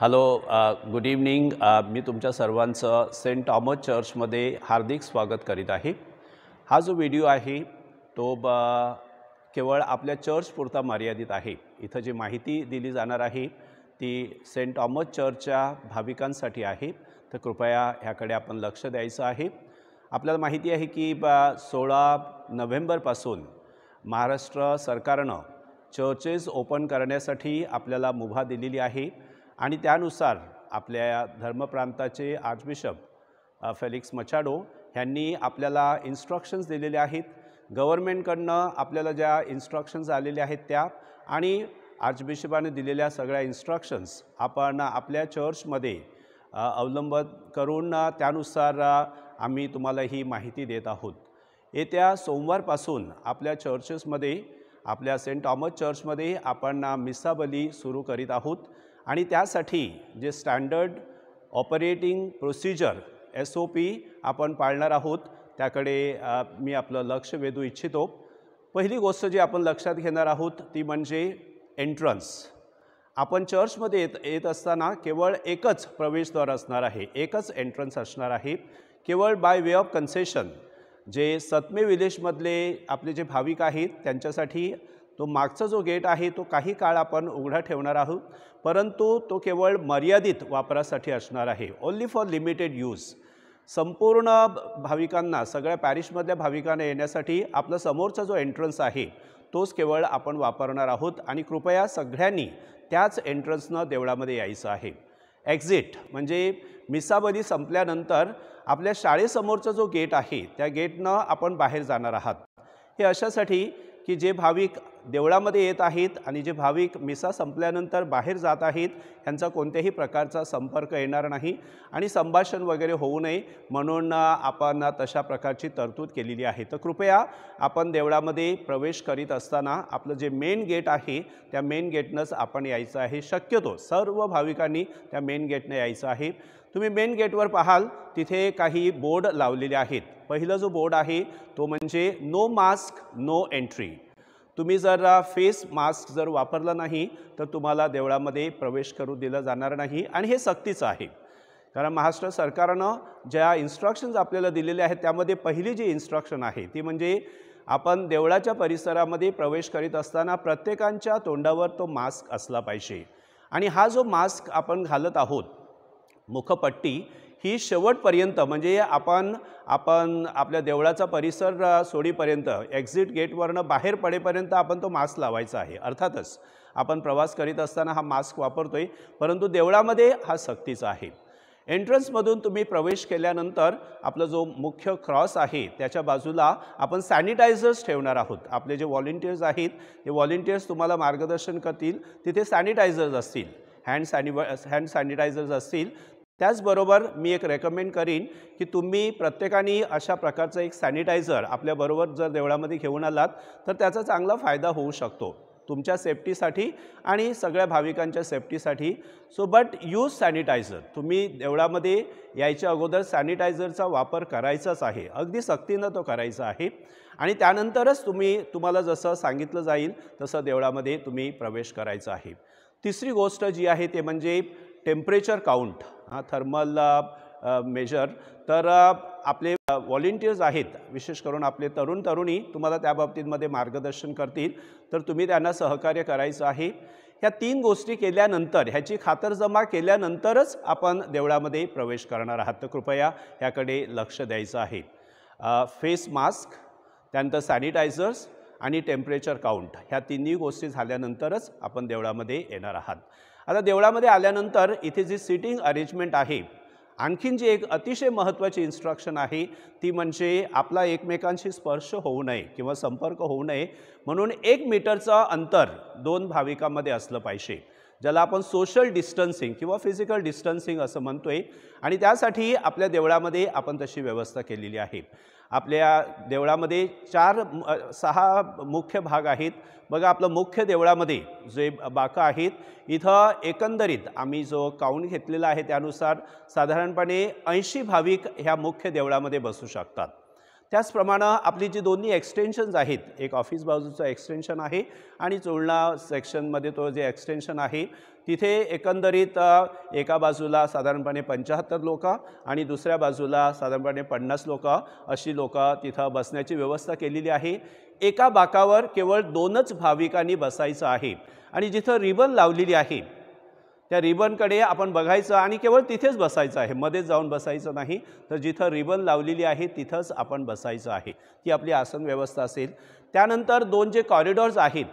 hello good evening मी तुमच्या सर्वांचं Saint Thomas चर्चमध्ये हार्दिक स्वागत करीत आहे हा जो व्हिडिओ आहे तो ब uh, केवळ आपल्या चर्चपुरता मर्यादित आहे इथं जी माहिती दिली जाणार आहे ती सेंट थॉमस चर्चच्या भाविकांसाठी आहे तर कृपया ह्याकडे आपण लक्ष द्यायचं आहे आपल्याला माहिती आहे की ब uh, सोळा नोव्हेंबरपासून महाराष्ट्र सरकारनं चर्चेस ओपन करण्यासाठी आपल्याला मुभा दिलेली आहे आणि त्यानुसार आपल्या धर्मप्रांताचे आर्चबिशप फेलिक्स मचाडो ह्यांनी आपल्याला इन्स्ट्रक्शन्स दिलेल्या आहेत गव्हर्नमेंटकडनं आपल्याला ज्या इन्स्ट्रक्शन्स आलेल्या आहेत त्या आणि आर्चबिशपाने दिलेल्या सगळ्या इन्स्ट्रक्शन्स आपण आपल्या चर्चमध्ये अवलंब करून त्यानुसार आम्ही तुम्हाला ही माहिती देत आहोत येत्या सोमवारपासून आपल्या चर्चेसमध्ये आपल्या सेंट थॉमस चर्चमध्ये आपण मिसाबली सुरू करीत आहोत आणि त्यासाठी जे standard operating procedure S O P आपण पाळणार आहोत त्याकडे मी आपलं लक्ष वेधू इच्छितो पहिली गोष्ट जी आपण लक्षात घेणार आहोत ती म्हणजे एंट्रन्स आपण चर्चमध्ये येत येत असताना केवळ एकच प्रवेशद्वार असणार आहे एकच एंट्रन्स असणार आहे केवळ बाय वे ऑफ कन्सेशन जे सतमे विलेशमधले आपले जे भाविक आहेत त्यांच्यासाठी तो मागचा जो गेट आहे तो काही काळ आपण उघडा ठेवणार आहोत परंतु तो केवळ मर्यादित वापरासाठी असणार आहे ओन्ली फॉर लिमिटेड यूज संपूर्ण भाविकांना सगळ्या पॅरिशमधल्या भाविकांना येण्यासाठी आपला समोरचा जो एंट्रन्स आहे तोच केवळ आपण वापरणार आहोत आणि कृपया सगळ्यांनी त्याच एंट्रन्सनं देवळामध्ये यायचं आहे एक्झिट म्हणजे मिसाबदी संपल्यानंतर आपल्या शाळेसमोरचा जो गेट आहे त्या गेटनं आपण बाहेर जाणार आहात हे अशासाठी की जे भाविक देवळामध्ये येत आहेत आणि जे भाविक मिसा संपल्यानंतर बाहेर जात आहेत ह्यांचा कोणत्याही प्रकारचा संपर्क येणार नाही आणि संभाषण वगैरे होऊ नये म्हणून आपण तशा प्रकारची तरतूद केलेली आहे तर कृपया आपण देवळामध्ये प्रवेश करीत असताना आपलं जे मेन गेट आहे त्या मेन गेटनंच आपण यायचं आहे शक्यतो सर्व भाविकांनी त्या मेन गेटनं यायचं आहे तुम्ही मेन गेटवर पाहाल तिथे काही बोर्ड लावलेले आहेत पहिला जो बोर्ड आहे तो म्हणजे नो मास्क नो एंट्री तुम्ही जर फेस मास्क जर वापरला नाही तर तुम्हाला देवळामध्ये प्रवेश करू दिला जाणार नाही आणि हे सक्तीचं आहे कारण महाराष्ट्र सरकारनं ज्या इन्स्ट्रक्शन्स आपल्याला दिलेल्या आहेत त्यामध्ये पहिली जी इन्स्ट्रक्शन आहे ती म्हणजे आपण देवळाच्या परिसरामध्ये प्रवेश करीत असताना प्रत्येकांच्या तोंडावर तो मास्क असला पाहिजे आणि हा जो मास्क आपण घालत आहोत मुखपट्टी ही शेवटपर्यंत म्हणजे आपण आपण आपल्या देवळाचा परिसर सोडीपर्यंत एक्झिट गेटवरनं बाहेर पडेपर्यंत आपण तो मास्क लावायचा आहे अर्थातच आपण प्रवास करीत असताना हा मास्क वापरतो आहे परंतु देवळामध्ये हा सक्तीचा आहे एंट्रन्समधून तुम्ही प्रवेश केल्यानंतर आपला जो मुख्य क्रॉस आहे त्याच्या बाजूला आपण सॅनिटायझर्स ठेवणार आहोत आपले जे व्हॉलेंटियर्स आहेत ते व्हॉलेंटियर्स तुम्हाला मार्गदर्शन करतील तिथे सॅनिटायझर्स असतील हँड सॅनिवाय हँड सॅनिटायझर्स असतील त्याचबरोबर मी एक रेकमेंड करीन की तुम्ही प्रत्येकाने अशा प्रकारचं एक सॅनिटायझर आपल्याबरोबर जर देवळामध्ये घेऊन आलात तर त्याचा चांगला फायदा होऊ शकतो तुमच्या सेफ्टीसाठी आणि सगळ्या भाविकांच्या सेफ्टीसाठी सो बट यूज सॅनिटायझर तुम्ही देवळामध्ये यायच्या अगोदर सॅनिटायझरचा वापर करायचाच आहे अगदी सक्तीनं तो करायचा आहे आणि त्यानंतरच तुम्ही तुम्हाला जसं सांगितलं जाईल तसं देवळामध्ये तुम्ही प्रवेश करायचा आहे तिसरी गोष्ट जी आहे ते म्हणजे टेम्परेचर काउंट हा थर्मल मेजर uh, uh, तर uh, आपले व्हॉलेंटियर्स आहेत विशेष करून आपले तरुण तरुणी तुम्हाला त्या बाबतीमध्ये मार्गदर्शन करतील तर तुम्ही त्यांना सहकार्य करायचं आहे ह्या तीन गोष्टी केल्यानंतर ह्याची खातरजमा केल्यानंतरच आपण देवळामध्ये प्रवेश करणार आहात तर कृपया ह्याकडे लक्ष द्यायचं आहे फेस मास्क त्यानंतर सॅनिटायझर्स आणि टेम्परेचर काउंट ह्या तिन्ही गोष्टी झाल्यानंतरच आपण देवळामध्ये येणार आहात आता देवळामध्ये आल्यानंतर इथे जी सिटिंग अरेंजमेंट आहे आणखीन जी एक अतिशय महत्त्वाची इन्स्ट्रक्शन आहे ती म्हणजे आपला एकमेकांशी स्पर्श होऊ नये किंवा संपर्क होऊ नये म्हणून एक मीटरचं अंतर दोन भाविकांमध्ये असलं पाहिजे ज्याला आपण सोशल डिस्टन्सिंग किंवा फिजिकल डिस्टन्सिंग असं म्हणतोय आणि त्यासाठी आपल्या देवळामध्ये आपण तशी व्यवस्था केलेली आहे आपल्या देवळामध्ये चार सहा मुख्य भाग आहेत बघा आपलं मुख्य देवळामध्ये जे बाका आहेत इथं एकंदरीत आम्ही जो काउंट घेतलेला आहे त्यानुसार साधारणपणे ऐंशी भाविक ह्या मुख्य देवळामध्ये बसू शकतात त्याचप्रमाणे आपली जी दोन्ही एक्सटेन्शन्स आहेत एक ऑफिस बाजूचं एक्सटेन्शन आहे आणि चोळणा सेक्शनमध्ये तो जे एक्सटेन्शन आहे तिथे एकंदरीत एका बाजूला साधारणपणे पंच्याहत्तर लोकं आणि दुसऱ्या बाजूला साधारणपणे पन्नास लोक अशी लोकं तिथं बसण्याची व्यवस्था केलेली आहे एका बाकावर केवळ दोनच भाविकांनी बसायचं आहे आणि जिथं रिबन लावलेली आहे त्या रिबनकडे आपण बघायचं आणि केवळ तिथेच बसायचं आहे मध्येच जाऊन बसायचं नाही तर जिथं रिबन लावलेली आहे तिथंच आपण बसायचं आहे ती आपली आसन व्यवस्था असेल त्यानंतर दोन जे कॉरिडॉर्स आहेत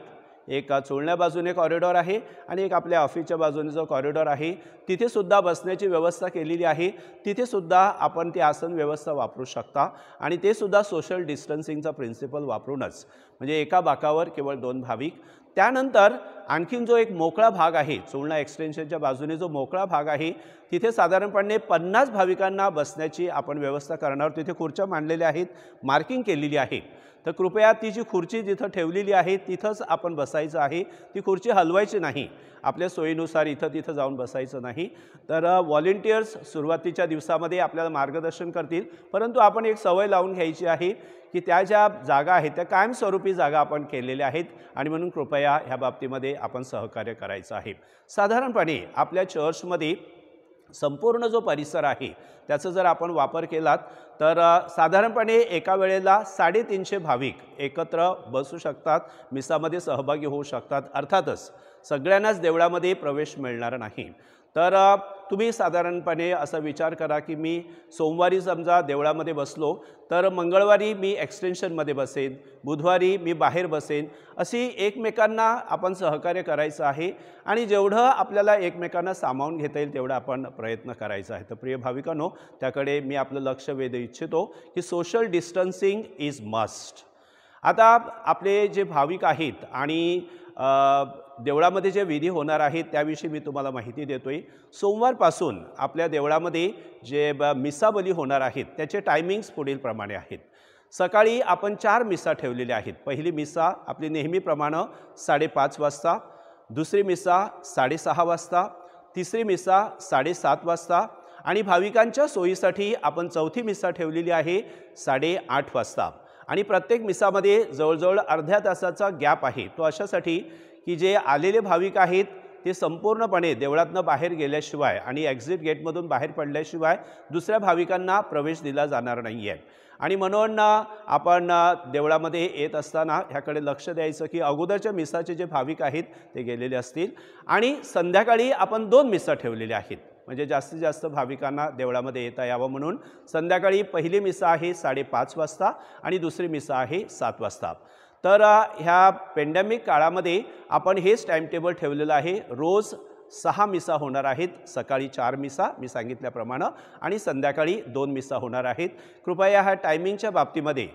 एक चोळण्या बाजूने कॉरिडॉर आहे आणि एक आपल्या ऑफिसच्या बाजूने जो कॉरिडॉर आहे तिथेसुद्धा बसण्याची व्यवस्था केलेली आहे तिथेसुद्धा आपण ती आसन व्यवस्था वापरू शकता आणि तेसुद्धा सोशल डिस्टन्सिंगचा प्रिन्सिपल वापरूनच म्हणजे एका बाकावर केवळ दोन भाविक त्यानंतर आणखीन जो एक मोकळा भाग आहे चोळणा एक्सटेन्शनच्या बाजूने जो मोकळा भाग आहे तिथे साधारणपणे पन्नास भाविकांना बसण्याची आपण व्यवस्था करणार तिथे खुर्च्या मांडलेल्या आहेत मार्किंग केलेली आहे तर कृपया ती जी खुर्ची जिथं ठेवलेली आहे तिथंच आपण बसायचं आहे ती खुर्ची हलवायची नाही आपल्या सोयीनुसार इथं तिथं जाऊन बसायचं नाही तर व्हॉलेंटियर्स सुरुवातीच्या दिवसामध्ये आपल्याला मार्गदर्शन करतील परंतु आपण एक सवय लावून घ्यायची आहे की त्या ज्या जागा आहेत त्या कायमस्वरूपी जागा आपण केलेल्या आहेत आणि म्हणून कृपया ह्या बाबतीमध्ये आपण सहकार्य करायचं आहे साधारणपणे आपल्या चर्चमध्ये संपूर्ण जो परिसर आहे त्याचा जर आपण वापर केलात तर साधारणपणे एका वेळेला साडेतीनशे भाविक एकत्र बसू शकतात मिसामध्ये सहभागी होऊ शकतात अर्थातच सगळ्यांनाच देवळामध्ये प्रवेश मिळणार नाही तर तुम्ही साधारणपणे असा विचार करा की मी सोमवारी समजा देवळामध्ये बसलो तर मंगळवारी मी एक्सटेन्शनमध्ये बसेन बुधवारी मी बाहेर बसेन अशी एकमेकांना आपण सहकार्य करायचं आहे आणि जेवढं आपल्याला एकमेकांना सामावून घेता येईल तेवढा आपण प्रयत्न करायचा आहे तर प्रिय भाविकांनो त्याकडे मी आपलं लक्ष वेधू इच्छितो की सोशल डिस्टन्सिंग इज मस्ट आता आपले जे भाविक आहेत आणि देवळामध्ये जे विधी होणार आहेत त्याविषयी मी तुम्हाला माहिती देतो आहे सोमवारपासून आपल्या देवळामध्ये जे ब मिसाबली होणार आहेत त्याचे टायमिंग्स पुढीलप्रमाणे आहेत सकाळी आपण चार मिसा ठेवलेल्या आहेत पहिली मिसा आपली नेहमीप्रमाणे साडेपाच वाजता दुसरी मिसा साडेसहा वाजता तिसरी मिसा साडेसात वाजता आणि भाविकांच्या सोयीसाठी आपण चौथी मिसा ठेवलेली आहे साडेआठ वाजता आणि प्रत्येक मिसामध्ये जवळजवळ अर्ध्या तासाचा गॅप आहे तो अशासाठी की जे आलेले भाविक आहेत ते संपूर्णपणे देवळातनं बाहेर गेल्याशिवाय आणि एक्झिट गेटमधून बाहेर पडल्याशिवाय दुसऱ्या भाविकांना प्रवेश दिला जाणार नाही आहे आणि म्हणून आपण देवळामध्ये येत असताना ह्याकडे लक्ष द्यायचं की अगोदरच्या मिसाचे जे भाविक आहेत ते गेलेले असतील आणि संध्याकाळी आपण दोन मिसा ठेवलेल्या आहेत म्हणजे जास्तीत जास्त भाविकांना देवळामध्ये येता यावं म्हणून संध्याकाळी पहिली मिसा आहे साडेपाच वाजता आणि दुसरी मिसा आहे सात वाजता तर ह्या पेंडेमिक काळामध्ये आपण हेच टाईमटेबल ठेवलेलं आहे रोज सहा मिसा होणार आहेत सकाळी चार मिसा मी सांगितल्याप्रमाणे आणि संध्याकाळी दोन मिसा होणार आहेत कृपया ह्या टायमिंगच्या बाबतीमध्ये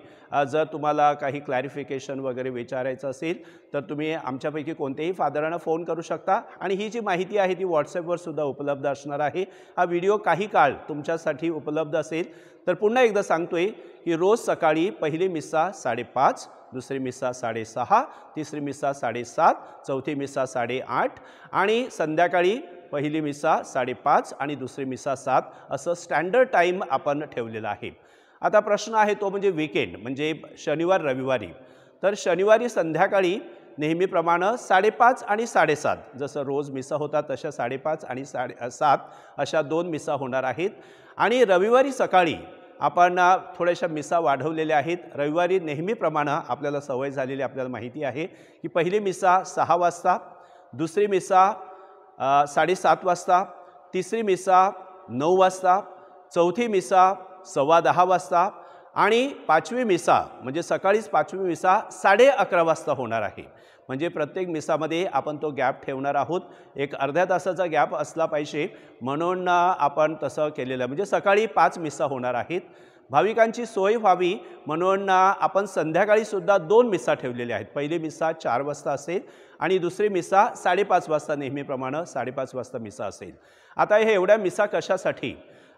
जर तुम्हाला काही क्लॅरिफिकेशन वगैरे विचारायचं असेल तर तुम्ही आमच्यापैकी कोणत्याही फादरानं फोन करू शकता आणि ही जी माहिती आहे ती व्हॉट्सॲपवर सुद्धा उपलब्ध असणार आहे हा व्हिडिओ काही काळ तुमच्यासाठी उपलब्ध असेल तर पुन्हा एकदा सांगतोय की रोज सकाळी पहिली मिसा साडेपाच दुसरी मिसा साडेसहा तिसरी मिसा साडेसात चौथी मिसा साडेआठ आणि संध्याकाळी पहिली मिसा साडेपाच आणि दुसरी मिसा सात असं स्टँडर्ड टाईम आपण ठेवलेलं आहे आता प्रश्न आहे तो म्हणजे विकेंड म्हणजे शनिवार रविवारी तर शनिवारी संध्याकाळी नेहमीप्रमाणे साडेपाच आणि साडेसात जसं रोज मिसा होता तशा साडेपाच आणि साडे सात अशा दोन मिसा होणार आहेत आणि रविवारी सकाळी आपण थोड्याशा मिसा वाढवलेल्या आहेत रविवारी नेहमीप्रमाणे आपल्याला सवय झालेली आपल्याला माहिती आहे की पहिली मिसा सहा वाजता दुसरी मिसा साडेसात वाजता तिसरी मिसा नऊ वाजता चौथी मिसा सव्वा दहा वाजता आणि पाचवी मिसा म्हणजे सकाळीच पाचवी मिसा साडे अकरा वाजता होणार आहे म्हणजे प्रत्येक मिसामध्ये आपण तो गॅप ठेवणार आहोत एक अर्ध्या तासाचा गॅप असला पाहिजे म्हणून आपण तसं केलेलं आहे म्हणजे सकाळी पाच मिसा होणार आहेत भाविकांची सोय व्हावी म्हणून आपण संध्याकाळीसुद्धा दोन मिसा ठेवलेल्या आहेत पहिली मिसा चार वाजता असेल आणि दुसरी मिसा साडेपाच वाजता नेहमीप्रमाणे साडेपाच वाजता मिसा असेल आता हे एवढ्या मिसा कशासाठी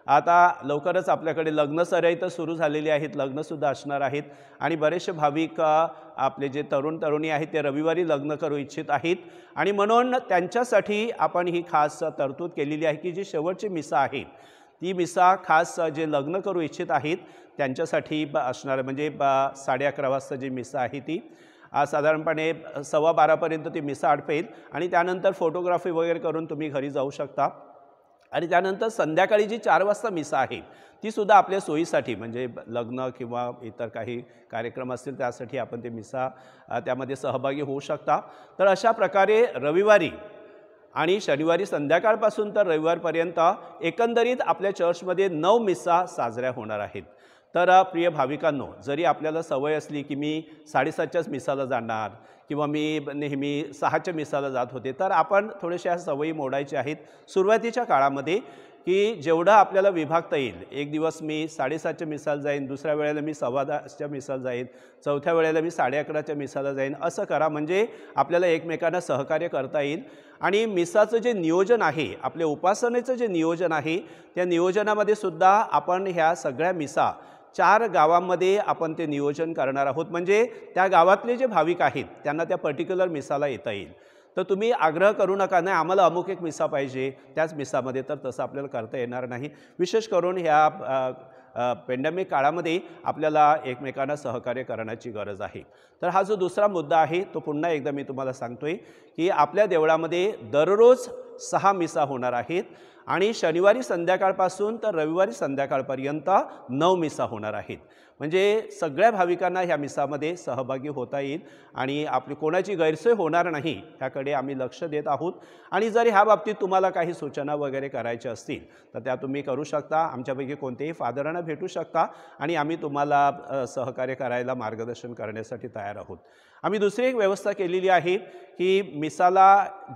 आता लवकरच आपल्याकडे लग्न तर सुरू झालेली आहेत लग्नसुद्धा असणार आहेत आणि बरेचसे भाविक आपले जे तरुण तरुणी आहेत ते रविवारी लग्न करू इच्छित आहेत आणि म्हणून त्यांच्यासाठी आपण ही खास तरतूद केलेली आहे की जी शेवटची मिसा आहे ती मिसा खास जे लग्न करू इच्छित आहेत त्यांच्यासाठी ब असणार म्हणजे ब साडे अकरा वाजता जी मिसा आहे ती साधारणपणे सव्वा बारापर्यंत ती मिसा आडपेल आणि त्यानंतर फोटोग्राफी वगैरे करून तुम्ही घरी जाऊ शकता आणि त्यानंतर संध्याकाळी जी चार वाजता मिसा आहे तीसुद्धा आपल्या सोयीसाठी म्हणजे लग्न किंवा इतर काही कार्यक्रम असतील त्यासाठी आपण ते मिसा त्यामध्ये सहभागी होऊ शकता तर अशा प्रकारे रविवारी आणि शनिवारी संध्याकाळपासून तर रविवारपर्यंत एकंदरीत आपल्या चर्चमध्ये नऊ मिसा साजऱ्या होणार आहेत तर प्रिय भाविकांनो जरी आपल्याला सवय असली की मी साडेसातच्याच मिसाला जाणार किंवा मी नेहमी सहाच्या मिसाला जात होते तर आपण थोड्याशा सवयी मोडायच्या आहेत सुरुवातीच्या काळामध्ये की जेवढं आपल्याला विभागता येईल एक दिवस मी साडेसातच्या मिसाल जाईन दुसऱ्या वेळेला मी सव्वा दहाच्या मिसाल जाईन चौथ्या वेळेला मी साडे अकराच्या मिसाला जाईन असं करा म्हणजे आपल्याला एकमेकांना सहकार्य करता येईल आणि मिसाचं जे नियोजन आहे आपल्या उपासनेचं जे नियोजन आहे त्या नियोजनामध्ये सुद्धा आपण ह्या सगळ्या मिसा चार गावामध्ये आपण ते नियोजन करणार आहोत म्हणजे त्या गावातले जे भाविक आहेत त्यांना त्या पर्टिक्युलर मिसाला येता येईल तर तुम्ही आग्रह करू नका नाही आम्हाला अमुक एक मिसा पाहिजे त्याच मिसामध्ये तर तसं आपल्याला करता येणार नाही विशेष करून ह्या पेंडेमिक काळामध्ये आपल्याला एकमेकांना सहकार्य करण्याची गरज आहे तर हा जो दुसरा मुद्दा आहे तो पुन्हा एकदा मी तुम्हाला सांगतो आहे की आपल्या देवळामध्ये दररोज सहा मिसा होणार आहेत आणि शनिवारी संध्याकाळपासून तर रविवारी संध्याकाळपर्यंत नऊ मिसा होणार आहेत म्हणजे सगळ्या भाविकांना ह्या मिसामध्ये सहभागी होता येईल आणि आपली कोणाची गैरसोय होणार नाही ह्याकडे आम्ही लक्ष देत आहोत आणि जर ह्या बाबतीत तुम्हाला काही सूचना वगैरे करायच्या असतील तर त्या तुम्ही करू शकता आमच्यापैकी कोणतेही फादरांना भेटू शकता आणि आम्ही तुम्हाला सहकार्य करायला मार्गदर्शन करण्यासाठी तयार आहोत आम्ही दुसरी एक व्यवस्था केलेली आहे की मिसाला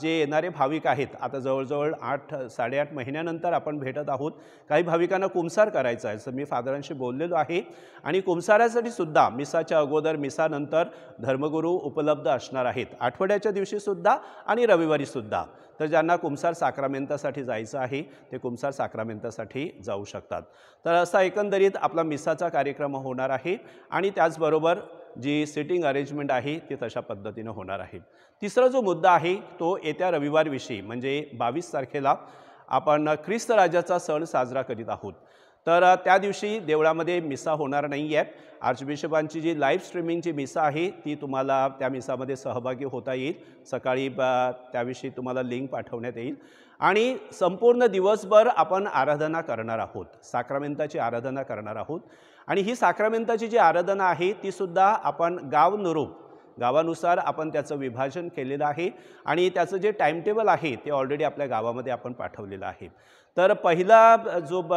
जे येणारे भाविक आहेत आता जवळजवळ आठ साडेआठ महिन्यानंतर आपण भेटत आहोत काही भाविकांना कुमसार करायचं आहे तर मी फादरांशी बोललेलो आहे आणि कुमसारासाठी सुद्धा मिसाच्या अगोदर मिसानंतर धर्मगुरू उपलब्ध असणार आहेत आठवड्याच्या दिवशीसुद्धा आणि रविवारीसुद्धा तर ज्यांना कुमसार साक्रामेंतासाठी जायचं आहे ते कुमसार साक्रामेंतासाठी जाऊ शकतात तर असा एकंदरीत आपला मिसाचा कार्यक्रम होणार आहे आणि त्याचबरोबर जी सिटिंग अरेंजमेंट आहे ती तशा पद्धतीनं होणार आहे तिसरा जो मुद्दा आहे तो येत्या रविवारविषयी म्हणजे बावीस तारखेला आपण ख्रिस्त राजाचा सण साजरा करीत आहोत तर त्या दिवशी देवळामध्ये मिसा होणार नाही आहेत आर्चबिशपांची जी लाईव्ह स्ट्रीमिंगची मिसा आहे ती तुम्हाला त्या मिसामध्ये सहभागी होता येईल सकाळी त्याविषयी तुम्हाला लिंक पाठवण्यात येईल आणि संपूर्ण दिवसभर आपण आराधना करणार आहोत साक्रामेंताची आराधना करणार आहोत आणि ही साक्रामेंताची जी आराधना आहे तीसुद्धा आपण गावनुरूप गावानुसार आपण त्याचं विभाजन केलेलं आहे आणि त्याचं जे टाईमटेबल आहे ते ऑलरेडी आपल्या गावामध्ये आपण पाठवलेलं आहे तर पहिला जो ब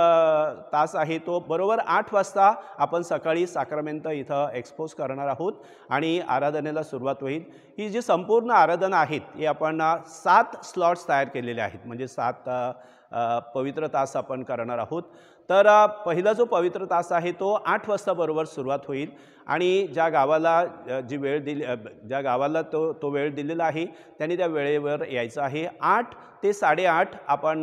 तास आहे तो बरोबर आठ वाजता आपण सकाळी साक्रमेंत इथं एक्सपोज करणार आहोत आणि आराधनेला सुरुवात होईल ही जी संपूर्ण आराधना आहेत हे आपण सात स्लॉट्स तयार केलेले आहेत म्हणजे सात पवित्र तास आपण करणार आहोत तर पहिला जो पवित्र तास आहे तो आठ वाजता बरोबर सुरुवात होईल आणि ज्या गावाला जी वेळ दिली ज्या गावाला तो तो वेळ दिलेला आहे त्यांनी त्या वेळेवर यायचं आहे आठ ते साडेआठ आपण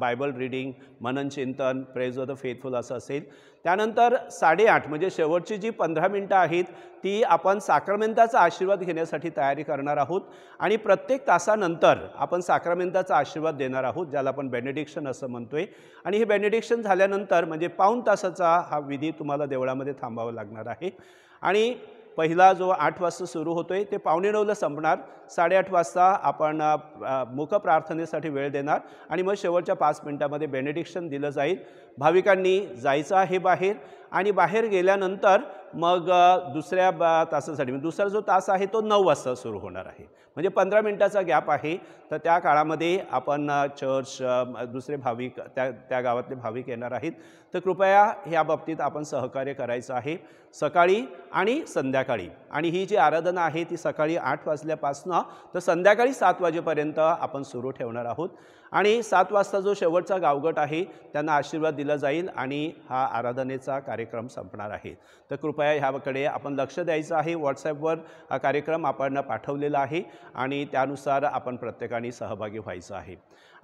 बायबल रिडिंग मनन चिंतन प्रेज ऑफ द फेथफुल असं असेल त्यानंतर साडेआठ म्हणजे शेवटची जी पंधरा मिनटं आहेत ती आपण साक्रमेंताचा आशीर्वाद घेण्यासाठी तयारी करणार आहोत आणि प्रत्येक तासानंतर आपण साक्रमेंताचा आशीर्वाद देणार आहोत ज्याला आपण बेनेडिक्शन असं म्हणतो आहे आणि हे बेनेडिक्शन झाल्यानंतर म्हणजे पाऊण तासाचा हा विधी तुम्हाला देवळामध्ये थांबावा लागणार आहे आणि पहिला जो आठ वाजता सुरू होतो आहे ते पावणे नऊला संपणार साडेआठ वाजता आपण मुख प्रार्थनेसाठी वेळ देणार आणि मग शेवटच्या पाच मिनटामध्ये बेनेडिक्शन दिलं जाईल भाविकांनी जायचं आहे बाहेर आणि बाहेर गेल्यानंतर मग दुसऱ्या बा तासासाठी म्हणजे दुसरा जो तास आहे तो नऊ वाजता सुरू होणार आहे म्हणजे पंधरा मिनटाचा गॅप आहे तर त्या काळामध्ये आपण चर्च दुसरे भाविक त्या त्या गावातले भाविक येणार आहेत तर कृपया ह्या बाबतीत आपण सहकार्य करायचं आहे सकाळी आणि संध्याकाळी आणि ही जी आराधना आहे ती सकाळी आठ वाजल्यापासनं तर संध्याकाळी सात वाजेपर्यंत आपण सुरू ठेवणार आहोत आणि सात वाजता जो शेवटचा गावगट आहे त्यांना आशीर्वाद दिला जाईल आणि हा आराधनेचा कार्यक्रम संपणार आहे तर कृपया ह्याकडे आपण लक्ष द्यायचं आहे व्हॉट्सॲपवर हा कार्यक्रम आपण पाठवलेला आहे आणि त्यानुसार आपण प्रत्येकाने सहभागी व्हायचं आहे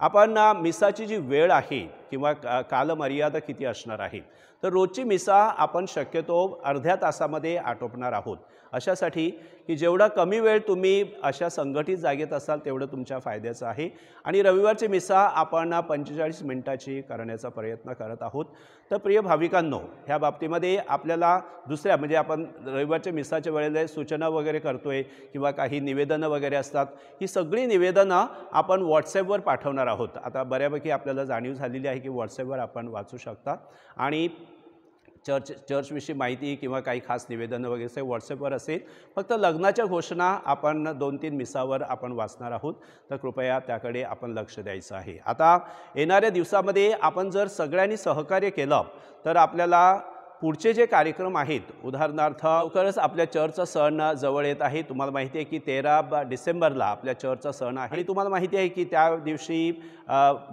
आपण मिसाची जी वेळ आहे किंवा कालमर्यादा किती असणार आहे तर रोजची मिसा आपण शक्यतो अर्ध्या तासामध्ये आटोपणार आहोत अशासाठी की जेवढा कमी वेळ तुम्ही अशा संघटित जागेत असाल तेवढं तुमच्या फायद्याचं आहे आणि रविवारची मिसा आपण पंचेचाळीस मिनटाची करण्याचा प्रयत्न करत आहोत तर प्रिय भाविकांनो ह्या बाबतीमध्ये आपल्याला दुसऱ्या म्हणजे आपण रविवारच्या मिसाच्या वेळेला सूचना वगैरे करतो आहे किंवा काही निवेदनं वगैरे असतात ही सगळी निवेदनं आपण व्हॉट्सॲपवर पाठवणार आहोत आता बऱ्यापैकी आपल्याला जाणीव झालेली आहे की व्हॉट्सॲपवर आपण वाचू शकता आणि चर्च चर्चविषयी माहिती किंवा काही खास निवेदनं वगैरे असे व्हॉट्सअपवर असेल फक्त लग्नाच्या घोषणा आपण दोन तीन मिसावर आपण वाचणार आहोत तर कृपया त्याकडे आपण लक्ष द्यायचं आहे आता येणाऱ्या दिवसामध्ये आपण जर सगळ्यांनी सहकार्य केलं तर आपल्याला पुढचे जे कार्यक्रम आहेत उदाहरणार्थ लवकरच आपल्या चर्चचा सण जवळ येत आहे तुम्हाला माहिती आहे की तेरा डिसेंबरला आपल्या चर्चचा सण आहे आणि तुम्हाला माहिती आहे की त्या दिवशी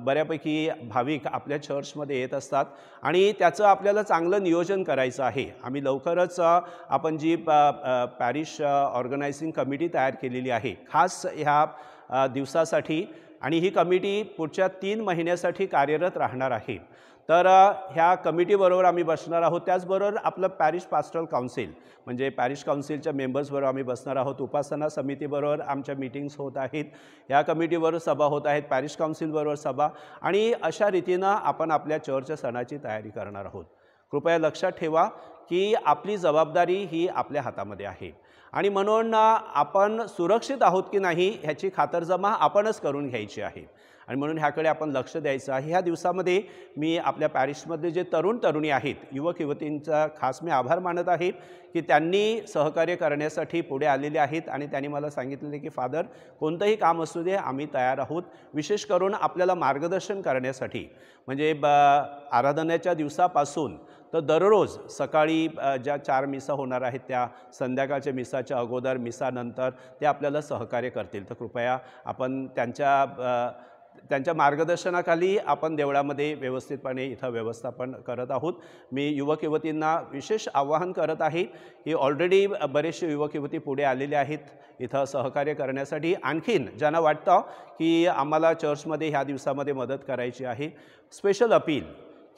बऱ्यापैकी भाविक आपल्या चर्चमध्ये येत असतात आणि त्याचं आपल्याला चांगलं नियोजन करायचं आहे आम्ही लवकरच आपण जी पॅरिश ऑर्गनायझिंग कमिटी तयार केलेली आहे खास ह्या दिवसासाठी आणि ही कमिटी पुढच्या तीन महिन्यासाठी कार्यरत राहणार आहे तर ह्या कमिटीबरोबर आम्ही बसणार आहोत त्याचबरोबर आपलं पॅरिश पास्टरल काउन्सिल म्हणजे पॅरिश काउन्सिलच्या मेंबर्सबरोबर आम्ही बसणार आहोत उपासना समितीबरोबर आमच्या मीटिंग्स होत आहेत ह्या कमिटीबरोबर सभा होत आहेत पॅरिश काउन्सिलबरोबर सभा आणि अशा रीतीनं आपण आपल्या चर्च सणाची तयारी करणार आहोत कृपया लक्षात ठेवा की आपली जबाबदारी ही आपल्या हातामध्ये आहे आणि म्हणून आपण सुरक्षित आहोत की नाही ह्याची खातरजमा आपणच करून घ्यायची आहे आणि म्हणून ह्याकडे आपण लक्ष द्यायचं आहे ह्या दिवसामध्ये मी आपल्या पॅरिसमध्ये जे तरुण तरुणी आहेत युवक युवतींचा खास मी आभार मानत आहे की त्यांनी सहकार्य करण्यासाठी पुढे आलेले आहेत आणि त्यांनी मला सांगितलेले की फादर कोणतंही काम असू दे आम्ही तयार आहोत विशेष करून आपल्याला मार्गदर्शन करण्यासाठी म्हणजे ब आराधनाच्या दिवसापासून तर दररोज सकाळी ज्या चार मिसा होणार आहेत त्या संध्याकाळच्या मिसाच्या अगोदर मिसानंतर ते आपल्याला सहकार्य करतील तर कृपया आपण त्यांच्या त्यांच्या मार्गदर्शनाखाली आपण देवळामध्ये व्यवस्थितपणे इथं व्यवस्थापन करत आहोत मी युवक युवतींना विशेष आवाहन करत आहे की ऑलरेडी बरेचसे युवक युवती पुढे आलेले आहेत इथं सहकार्य करण्यासाठी आणखीन ज्यांना वाटतं की आम्हाला चर्चमध्ये ह्या दिवसामध्ये मदत करायची आहे स्पेशल अपील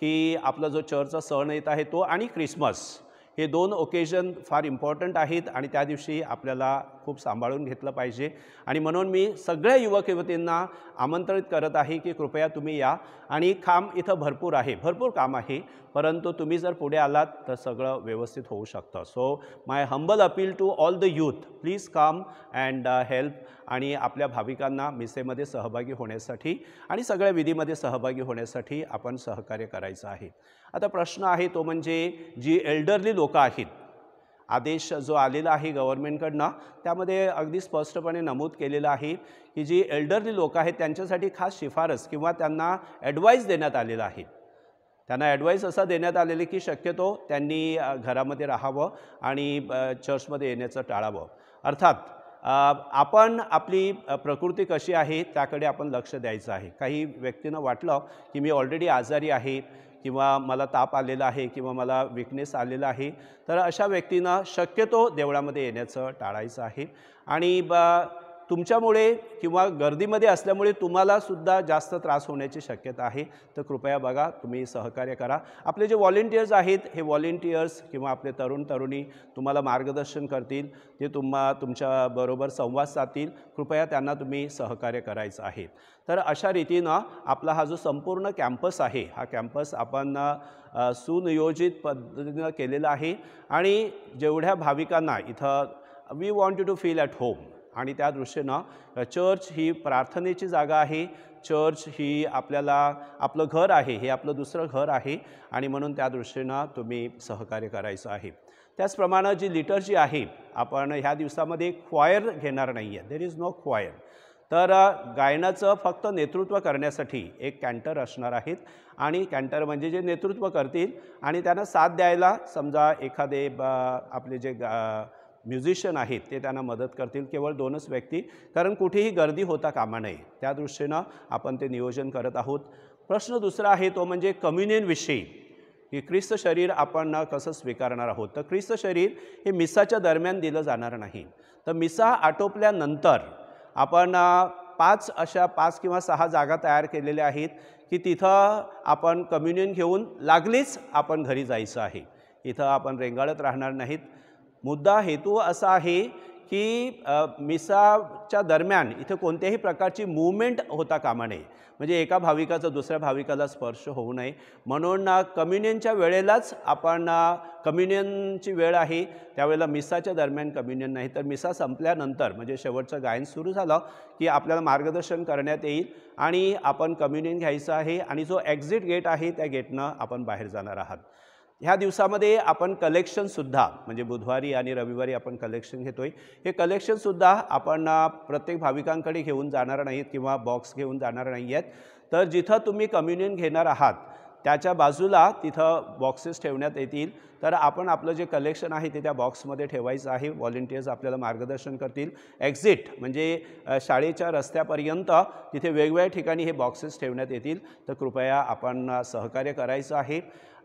की आपला जो चर्चचा सण येत आहे तो आणि क्रिसमस हे दोन ओकेजन फार इम्पॉर्टंट आहेत आणि त्या दिवशी आपल्याला खूप सांभाळून घेतलं पाहिजे आणि म्हणून मी सगळ्या युवक युवतींना आमंत्रित करत आहे की कृपया तुम्ही या आणि काम इथं भरपूर आहे भरपूर काम आहे परंतु तुम्ही जर पुढे आलात तर सगळं व्यवस्थित होऊ शकतं so my humble appeal to all the youth please come and help आणि आपल्या भाविकांना मिसेमध्ये सहभागी होण्यासाठी आणि सगळ्या विधीमध्ये सहभागी होण्यासाठी आपण सहकार्य करायचं आहे आता प्रश्न आहे तो म्हणजे जी एल्डरली लोकं आहेत आदेश जो आलेला आहे गव्हर्नमेंटकडनं त्यामध्ये अगदी स्पष्टपणे नमूद केलेलं आहे की जी एल्डरली लोकं आहेत त्यांच्यासाठी खास शिफारस किंवा त्यांना ॲडवाईस देण्यात आलेला आहे त्यांना ॲडवाईस असा देण्यात आलेली की शक्यतो त्यांनी घरामध्ये राहावं आणि चर्चमध्ये येण्याचं टाळावं अर्थात आपण आपली प्रकृती कशी आहे त्याकडे आपण लक्ष द्यायचं आहे काही व्यक्तीनं वाटलं की मी ऑलरेडी आजारी आहे किंवा मला ताप आलेला आहे किंवा मला विकनेस आलेला आहे तर अशा व्यक्तींना शक्यतो देवळामध्ये येण्याचं टाळायचं आहे आणि बा तुमच्यामुळे किंवा गर्दीमध्ये असल्यामुळे तुम्हालासुद्धा जास्त त्रास होण्याची शक्यता आहे तर कृपया बघा तुम्ही सहकार्य करा आपले जे व्हॉलेंटियर्स आहेत हे व्हॉलेंटियर्स किंवा आपले तरुण तरुणी तुम्हाला मार्गदर्शन करतील ते तुम्हा तुमच्याबरोबर संवाद साधतील कृपया त्यांना तुम्ही सहकार्य करायचं आहे तर अशा रीतीनं आपला हा जो संपूर्ण कॅम्पस आहे हा कॅम्पस आपण सुनियोजित पद्धतीनं केलेला आहे आणि जेवढ्या भाविकांना इथं we want you to feel at home आणि त्या दृष्टीनं चर्च ही प्रार्थनेची जागा आहे चर्च ही आपल्याला आपलं घर आहे हे आपलं दुसरं घर आहे आणि म्हणून त्या दृष्टीनं तुम्ही सहकार्य करायचं आहे त्याचप्रमाणे जी जी आहे आपण ह्या दिवसामध्ये क्वायर घेणार नाही आहे देर इज नो क्वायर तर गायनाचं फक्त नेतृत्व करण्यासाठी एक कॅन्टर असणार आहेत आणि कॅन्टर म्हणजे जे नेतृत्व करतील आणि त्यांना साथ द्यायला समजा एखादे आपले जे गा म्युझिशियन आहेत ते त्यांना मदत करतील केवळ दोनच व्यक्ती कारण कुठेही गर्दी होता कामा नये त्या दृष्टीनं आपण ते नियोजन करत आहोत प्रश्न दुसरा आहे तो म्हणजे कम्युनियनविषयी की ख्रिस्त शरीर आपण कसं स्वीकारणार आहोत तर ख्रिस्त शरीर हे मिसाच्या दरम्यान दिलं जाणार नाही तर मिसा आटोपल्यानंतर आपण पाच अशा पाच किंवा सहा जागा तयार केलेल्या आहेत की तिथं आपण कम्युनियन घेऊन लागलीच आपण घरी जायचं आहे इथं आपण रेंगाळत राहणार नाहीत मुद्दा हेतू असा आहे की मिसाच्या दरम्यान इथे कोणत्याही प्रकारची मूवमेंट होता कामा नये म्हणजे एका भाविकाचा दुसऱ्या भाविकाला स्पर्श होऊ नये म्हणून कम्युनियनच्या वेळेलाच आपण कम्युनियनची वेळ आहे त्यावेळेला मिसाच्या दरम्यान कम्युनियन नाही तर मिसा संपल्यानंतर म्हणजे शेवटचं गायन सुरू झालं की आपल्याला मार्गदर्शन करण्यात येईल आणि आपण कम्युनियन घ्यायचं आहे आणि जो एक्झिट गेट आहे त्या गेटनं आपण बाहेर जाणार आहात ह्या दिवसामध्ये आपण कलेक्शनसुद्धा म्हणजे बुधवारी आणि रविवारी आपण कलेक्शन घेतो आहे हे कलेक्शनसुद्धा आपण प्रत्येक भाविकांकडे घेऊन जाणार नाहीत किंवा बॉक्स घेऊन जाणार नाही आहेत तर जिथं तुम्ही कम्युनियन घेणार आहात त्याच्या बाजूला तिथं बॉक्सेस ठेवण्यात येतील तर आपण आपलं जे कलेक्शन आहे ते त्या बॉक्समध्ये ठेवायचं आहे व्हॉलेंटियर्स आपल्याला मार्गदर्शन करतील एक्झिट म्हणजे शाळेच्या रस्त्यापर्यंत तिथे वेगवेगळ्या ठिकाणी हे बॉक्सेस ठेवण्यात येतील तर कृपया आपण सहकार्य करायचं आहे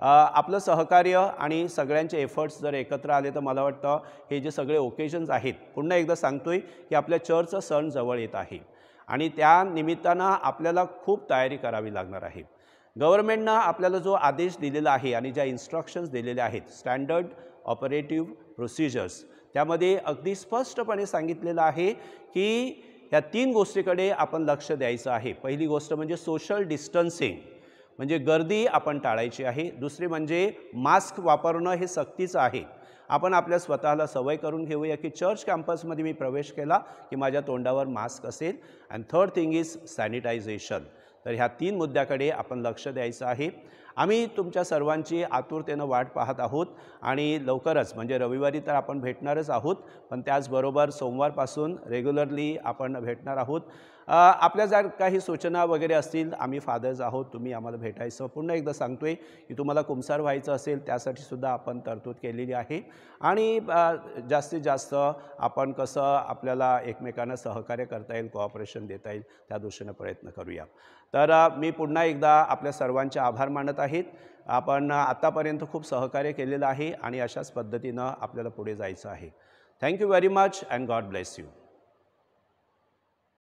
आपलं सहकार्य आणि सगळ्यांचे एफर्ट्स जर एकत्र आले तर मला वाटतं हे जे सगळे ओकेजन्स आहेत पुन्हा एकदा सांगतोय की आपल्या चर्चचा सण जवळ येत आहे आणि त्या निमित्तानं आपल्याला खूप तयारी करावी लागणार आहे गव्हर्नमेंटनं आपल्याला जो आदेश दिलेला आहे आणि ज्या इन्स्ट्रक्शन्स दिलेल्या आहेत स्टँडर्ड ऑपरेटिव्ह प्रोसिजर्स त्यामध्ये अगदी स्पष्टपणे सांगितलेलं आहे की ह्या तीन गोष्टीकडे आपण लक्ष द्यायचं आहे पहिली गोष्ट म्हणजे सोशल डिस्टन्सिंग म्हणजे गर्दी आपण टाळायची आहे दुसरी म्हणजे मास्क वापरणं हे सक्तीचं आहे आपण आपल्या स्वतःला सवय करून घेऊया की चर्च कॅम्पसमध्ये मी प्रवेश केला की माझ्या तोंडावर मास्क असेल and third thing is sanitization तर ह्या तीन मुद्द्याकडे आपण लक्ष द्यायचं आहे आम्ही तुमच्या सर्वांची आतुरतेनं वाट पाहत आहोत आणि लवकरच म्हणजे रविवारी तर आपण भेटणारच आहोत पण त्याचबरोबर सोमवारपासून रेग्युलरली आपण भेटणार आहोत आपल्या जर काही सूचना वगैरे असतील आम्ही फादर्स आहोत तुम्ही आम्हाला भेटायचं पुन्हा एकदा सांगतो आहे की तुम्हाला कुमसार व्हायचं असेल त्यासाठी सुद्धा आपण तरतूद केलेली आहे आणि जास्तीत जास्त आपण कसं आपल्याला एकमेकांना सहकार्य करता येईल कोऑपरेशन देता येईल त्या दृष्टीनं प्रयत्न करूया तर मी पुन्हा एकदा आपल्या सर्वांचे आभार मानत आहेत आपण आत्तापर्यंत खूप सहकार्य केलेलं आहे आणि अशाच पद्धतीनं आपल्याला पुढे जायचं आहे thank you very much and God bless you